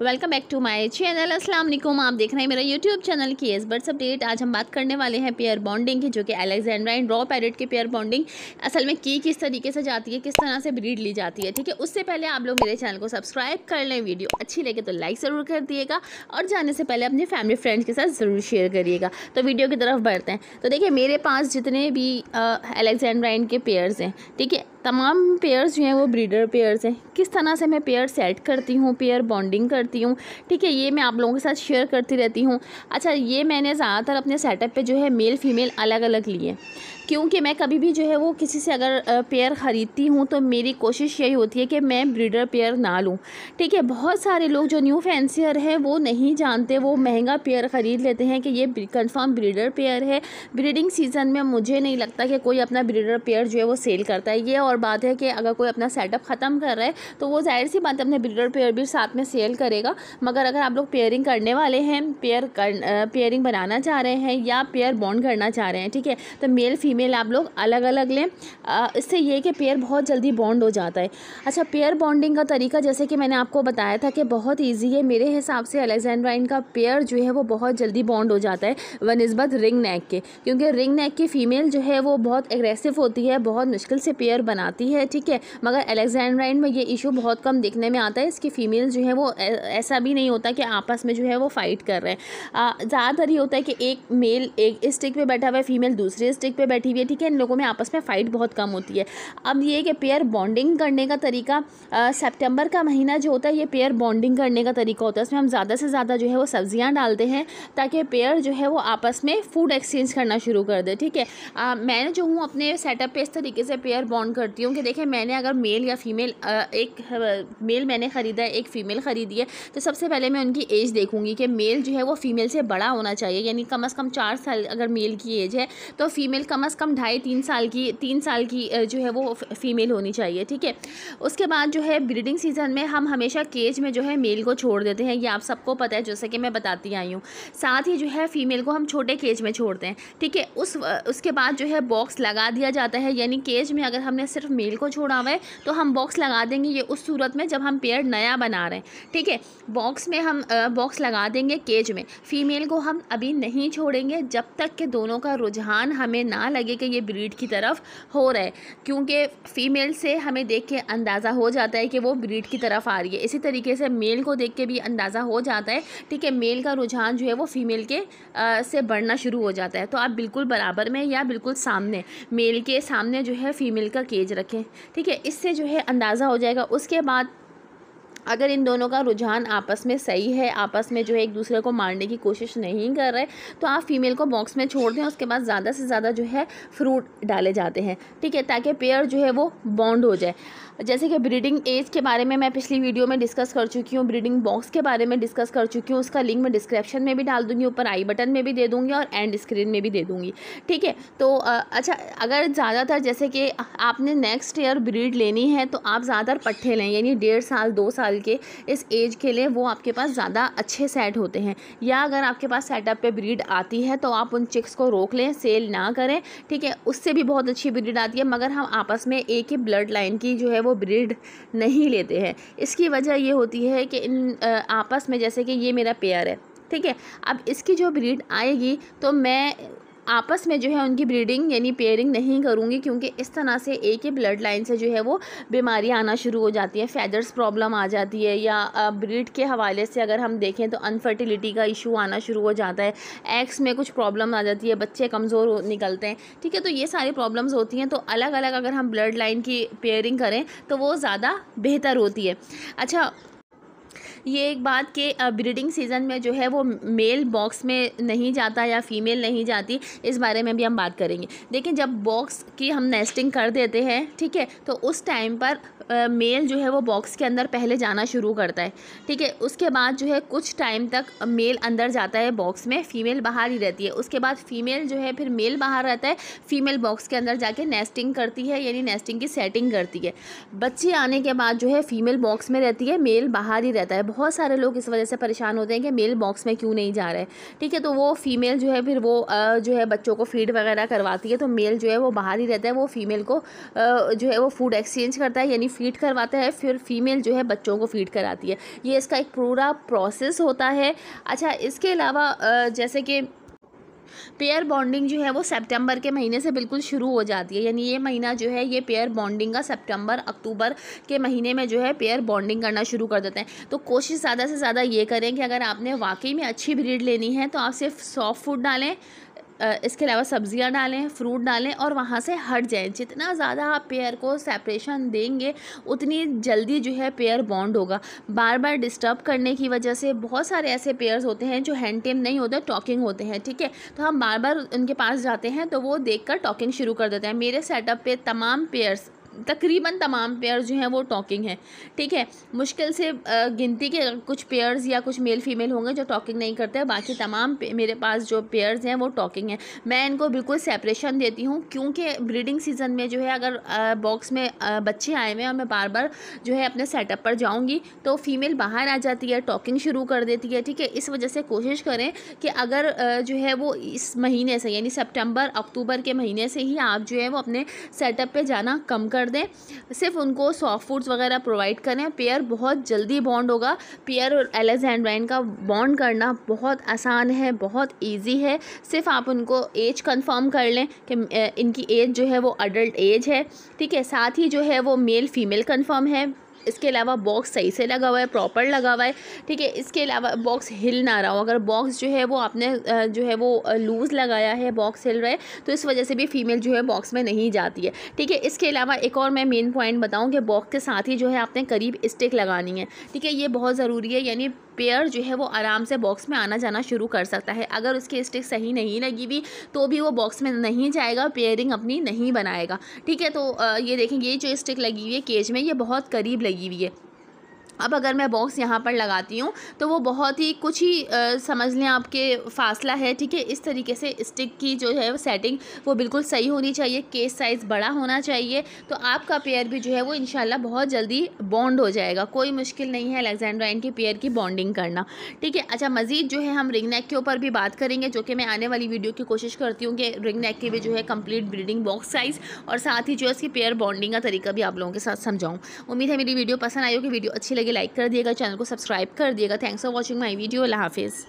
welcome back to my channel अस्सलाम वालेकुम आप देख रहे हैं मेरा YouTube channel K S birds update आज हम बात करने वाले हैं पेयर बॉन्डिंग की जो कि अलेक्जेंड्रा एंड रॉ पैरेट की पेयर बॉन्डिंग असल में की किस तरीके से जाती है किस तरह से ब्रीड ली जाती है ठीक है उससे पहले आप लोग मेरे चैनल को सब्सक्राइब कर लें वीडियो अच्छी लगे तो लाइक ज़रूर कर दिएगा और जाने से पहले अपने फैमिली फ्रेंड्स के साथ ज़रूर शेयर करिएगा तो वीडियो की तरफ बढ़ते हैं तो देखिए मेरे पास जितने भी अलेक्जेंड्राइन एंड के पेयर्स हैं ठीक है तमाम पेयर्स जो हैं वो ब्रीडर पेयर्स हैं किस तरह से मैं पेयर सेट करती हूँ पेयर बॉन्डिंग करती हूँ ठीक है ये मैं आप लोगों के साथ शेयर करती रहती हूँ अच्छा ये मैंने ज़्यादातर अपने सेटअप पर जो है मेल फीमेल अलग अलग लिए क्योंकि मैं कभी भी जो है वो किसी से अगर पेयर ख़रीदती हूँ तो मेरी कोशिश यही होती है कि मैं ब्रीडर पेयर ना लूँ ठीक है बहुत सारे लोग जो न्यू फैंसियर हैं वो नहीं जानते वो महंगा पेयर ख़रीद लेते हैं कि ये कन्फर्म ब्रीडर पेयर है ब्रीडिंग सीज़न में मुझे नहीं लगता कि कोई अपना ब्रीडर पेयर जो है वो सेल करता है ये और बात है कि अगर कोई अपना सेटअप ख़त्म कर रहा है तो वो ज़ाहिर सी बात अपने ब्रीडर पेयर भी साथ में सेल करेगा मगर अगर आप लोग पेयरिंग करने वाले हैं पेयर कर पेयरिंग बनाना चाह रहे हैं या पेयर बॉन्ड करना चाह रहे हैं ठीक है तो मेल फीमेल फीमेल आप लोग अलग अलग लें इससे ये कि पेयर बहुत जल्दी बॉन्ड हो जाता है अच्छा पेयर बॉन्डिंग का तरीका जैसे कि मैंने आपको बताया था कि बहुत ईजी है मेरे हिसाब से अलेक्जेंड्रा का पेयर जो है वो बहुत जल्दी बॉन्ड हो जाता है बनस्बत रिंग नेक के क्योंकि रिंग नेक की फ़ीमेल जो है वो बहुत एग्रेसिव होती है बहुत मुश्किल से पेयर बनाती है ठीक है मगर अलेक्जेंड्राइन में ये इशू बहुत कम देखने में आता है इसकी फ़ीमेल जो है वो ऐसा भी नहीं होता कि आपस में जो है वो फ़ाइट कर रहे हैं ज़्यादातर ये होता है कि एक मेल एक स्टिक पर बैठा हुआ है फीमेल दूसरे स्टिक पर बैठी बैठी हुई है ठीक है इन लोगों में आपस में फ़ाइट बहुत कम होती है अब ये कि पेयर बॉन्डिंग करने का तरीका सेप्टेम्बर का महीना जो होता है ये पेयर बॉन्डिंग करने का तरीका होता है उसमें हम ज़्यादा से ज़्यादा जो है वो सब्ज़ियाँ डालते हैं ताकि पेयर जो है वो आपस में फ़ूड एक्सचेंज करना शुरू कर दे ठीक है मैं जो हूँ अपने सेटअप पर इस तरीके से पेयर बॉन्ड करती हूँ कि देखें मैंने अगर मेल या फीमेल एक मेल मैंने ख़रीदा है एक फ़ीमेल ख़रीदी है तो सबसे पहले मैं उनकी एज देखूँगी कि मेल जो है वो फ़ीमेल से बड़ा होना चाहिए यानी कम अज़ कम चार साल अगर मेल की एज है तो फ़ीमेल कम अज़ से कम ढाई तीन साल की तीन साल की जो है वो फीमेल होनी चाहिए ठीक है उसके बाद जो है ब्रीडिंग सीज़न में हम हमेशा केज में जो है मेल को छोड़ देते हैं ये आप सबको पता है जैसे कि मैं बताती आई हूँ साथ ही जो है फीमेल को हम छोटे केज में छोड़ते हैं ठीक है उस उसके बाद जो है बॉक्स लगा दिया जाता है यानी केज में अगर हमने सिर्फ मेल को छोड़ा हुआ है तो हम बॉक्स लगा देंगे ये उस सूरत में जब हम पेयर नया बना रहे हैं ठीक है बॉक्स में हम बॉक्स लगा देंगे केज में फीमेल को हम अभी नहीं छोड़ेंगे जब तक के दोनों का रुझान हमें ना लगे लगे कि ये ब्रीड की तरफ हो रहा है क्योंकि फ़ीमेल से हमें देख के अंदाज़ा हो जाता है कि वो ब्रीड की तरफ आ रही है इसी तरीके से मेल को देख के भी अंदाज़ा हो जाता है ठीक है मेल का रुझान जो है वो फ़ीमेल के आ, से बढ़ना शुरू हो जाता है तो आप बिल्कुल बराबर में या बिल्कुल सामने मेल के सामने जो है फ़ीमेल का केज रखें ठीक है इससे जो है अंदाज़ा हो जाएगा उसके बाद अगर इन दोनों का रुझान आपस में सही है आपस में जो है एक दूसरे को मारने की कोशिश नहीं कर रहे तो आप फीमेल को बॉक्स में छोड़ दें उसके बाद ज़्यादा से ज़्यादा जो है फ्रूट डाले जाते हैं ठीक है ताकि पेयर जो है वो बॉन्ड हो जाए जैसे कि ब्रीडिंग एज के बारे में मैं पिछली वीडियो में डिस्कस कर चुकी हूँ ब्रीडिंग बॉक्स के बारे में डिस्कस कर चुकी हूँ उसका लिंक मैं डिस्क्रिप्शन में भी डाल दूँगी ऊपर आई बटन में भी दे दूँगी और एंड स्क्रीन में भी दे दूँगी ठीक है तो अच्छा अगर ज़्यादातर जैसे कि आपने नेक्स्ट ईयर ब्रीड लेनी है तो आप ज़्यादातर पट्ठे लें यानी डेढ़ साल दो साल साल के इस एज के लिए वो आपके पास ज़्यादा अच्छे सेट होते हैं या अगर आपके पास सेटअप पे ब्रीड आती है तो आप उन चिक्स को रोक लें सेल ना करें ठीक है उससे भी बहुत अच्छी ब्रीड आती है मगर हम आपस में एक ही ब्लड लाइन की जो है वो ब्रीड नहीं लेते हैं इसकी वजह ये होती है कि इन आपस में जैसे कि ये मेरा पेयर है ठीक है अब इसकी जो ब्रीड आएगी तो मैं आपस में जो है उनकी ब्रीडिंग यानी पेयरिंग नहीं करूँगी क्योंकि इस तरह से एक ही ब्लड लाइन से जो है वो बीमारियाँ आना शुरू हो जाती है फैदर्स प्रॉब्लम आ जाती है या ब्रीड के हवाले से अगर हम देखें तो अनफर्टिलिटी का इशू आना शुरू हो जाता है एग्स में कुछ प्रॉब्लम आ जाती है बच्चे कमज़ोर निकलते हैं ठीक है तो ये सारी प्रॉब्लम्स होती हैं तो अलग अलग अगर हम ब्लड लाइन की पेयरिंग करें तो वो ज़्यादा बेहतर होती है अच्छा ये एक बात कि ब्रीडिंग सीज़न में जो है वो मेल बॉक्स में नहीं जाता या फीमेल नहीं जाती इस बारे में भी हम बात करेंगे देखिए जब बॉक्स की हम नेस्टिंग कर देते हैं ठीक है तो उस टाइम पर मेल जो है वो बॉक्स के अंदर पहले जाना शुरू करता है ठीक है उसके बाद जो है कुछ टाइम तक मेल अंदर जाता है बॉक्स में फ़ीमेल बाहर ही रहती है उसके बाद फीमेल जो है फिर मेल बाहर रहता है फीमेल बॉक्स के अंदर जाके नेस्टिंग करती है यानी नेस्टिंग की सेटिंग करती है बच्चे आने के बाद जो है फीमेल बॉक्स में रहती है मेल बाहर ही रहता है बहुत सारे लोग इस वजह से परेशान होते हैं कि मेल बॉक्स में क्यों नहीं जा रहे ठीक है तो वो फीमेल जो है फिर वो जो है बच्चों को फीड वगैरह करवाती है तो मेल जो है वो बाहर ही रहता है वो फीमेल को जो है वो फूड एक्सचेंज करता है यानी फीड करवाता है फिर फीमेल जो है बच्चों को फीड कराती है ये इसका एक पूरा प्रोसेस होता है अच्छा इसके अलावा जैसे कि पेयर बॉन्डिंग जो है वो सेप्टेम्बर के महीने से बिल्कुल शुरू हो जाती है यानी ये महीना जो है ये पेयर बॉन्डिंग का सेप्टेम्बर अक्टूबर के महीने में जो है पेयर बॉन्डिंग करना शुरू कर देते हैं तो कोशिश ज़्यादा से ज़्यादा ये करें कि अगर आपने वाकई में अच्छी ब्रीड लेनी है तो आप सिर्फ सॉफ्ट फूड डालें इसके अलावा सब्ज़ियाँ डालें फ्रूट डालें और वहाँ से हट जाएं जितना ज़्यादा आप पेयर को सेपरेशन देंगे उतनी जल्दी जो है पेयर बॉन्ड होगा बार बार डिस्टर्ब करने की वजह से बहुत सारे ऐसे पेयर्स होते हैं जो हैंड टेम नहीं होते टॉकिंग होते हैं ठीक है तो हम बार बार उनके पास जाते हैं तो वो देख टॉकिंग शुरू कर देते हैं मेरे सेटअप पर तमाम पेयर्स तकरीबन तमाम पेयर जो हैं वो टॉकिंग हैं ठीक है मुश्किल से गिनती के कुछ पेयर्स या कुछ मेल फीमेल होंगे जो टॉकिंग नहीं करते बाकी तमाम मेरे पास जो पेयर्स हैं वो टॉकिंग हैं मैं इनको बिल्कुल सेपरेशन देती हूँ क्योंकि ब्रीडिंग सीजन में जो है अगर बॉक्स में बच्चे आए हुए हैं और मैं बार बार जो है अपने सेटअप पर जाऊँगी तो फीमेल बाहर आ जाती है टॉकिंग शुरू कर देती है ठीक है इस वजह से कोशिश करें कि अगर जो है वो इस महीने से यानी सेप्टेम्बर अक्टूबर के महीने से ही आप जो है वो अपने सेटअप पर जाना कम कर कर दें सिर्फ उनको सॉफ्ट फूड्स वगैरह प्रोवाइड करें पेयर बहुत जल्दी बॉन्ड होगा पेयर और एलेज का बॉन्ड करना बहुत आसान है बहुत ईजी है सिर्फ आप उनको एज कन्फर्म कर लें कि इनकी एज जो है वो अडल्ट एज है ठीक है साथ ही जो है वो मेल फीमेल कन्फर्म है इसके अलावा बॉक्स सही से लगा हुआ है प्रॉपर लगा हुआ है ठीक है इसके अलावा बॉक्स हिल ना रहा हो अगर बॉक्स जो है वो आपने जो है वो लूज़ लगाया है बॉक्स हिल रहा है तो इस वजह से भी फीमेल जो है बॉक्स में नहीं जाती है ठीक है इसके अलावा एक और मैं मेन पॉइंट बताऊँ कि बॉक्स के साथ ही जो है आपने करीब स्टिक लगानी है ठीक है ये बहुत ज़रूरी है यानी पेयर जो है वो आराम से बॉक्स में आना जाना शुरू कर सकता है अगर उसकी स्टिक सही नहीं लगी हुई तो भी वो बॉक्स में नहीं जाएगा पेयरिंग अपनी नहीं बनाएगा ठीक है तो ये देखें ये जो स्टिक लगी हुई है केज में ये बहुत करीब लगी हुई है अब अगर मैं बॉक्स यहाँ पर लगाती हूँ तो वो बहुत ही कुछ ही आ, समझ लें आपके फासला है ठीक है इस तरीके से स्टिक की जो है वो सेटिंग वो बिल्कुल सही होनी चाहिए केस साइज़ बड़ा होना चाहिए तो आपका पेयर भी जो है वो इनशाला बहुत जल्दी बॉन्ड हो जाएगा कोई मुश्किल नहीं है अलेक्जेंड्राइन के पेयर की बॉन्डिंग करना ठीक है अच्छा मज़ीद जो है हम रिंग नेक के ऊपर भी बात करेंगे जो कि मैं आने वाली वीडियो की कोशिश करती हूँ कि रिंग नेक की भी जो है कम्प्लीट ब्रीडिंग बॉक्स साइज़ और साथ ही जो है इसकी पेयर बॉन्डिंग का तरीका भी आप लोगों के साथ समझाऊँ उम्मीद है मेरी वीडियो पसंद आई होगी वीडियो अच्छी लगे लाइक कर दिएगा चैनल को सब्सक्राइब कर दिएगा thanks for watching my video अल्लाह हाफिज़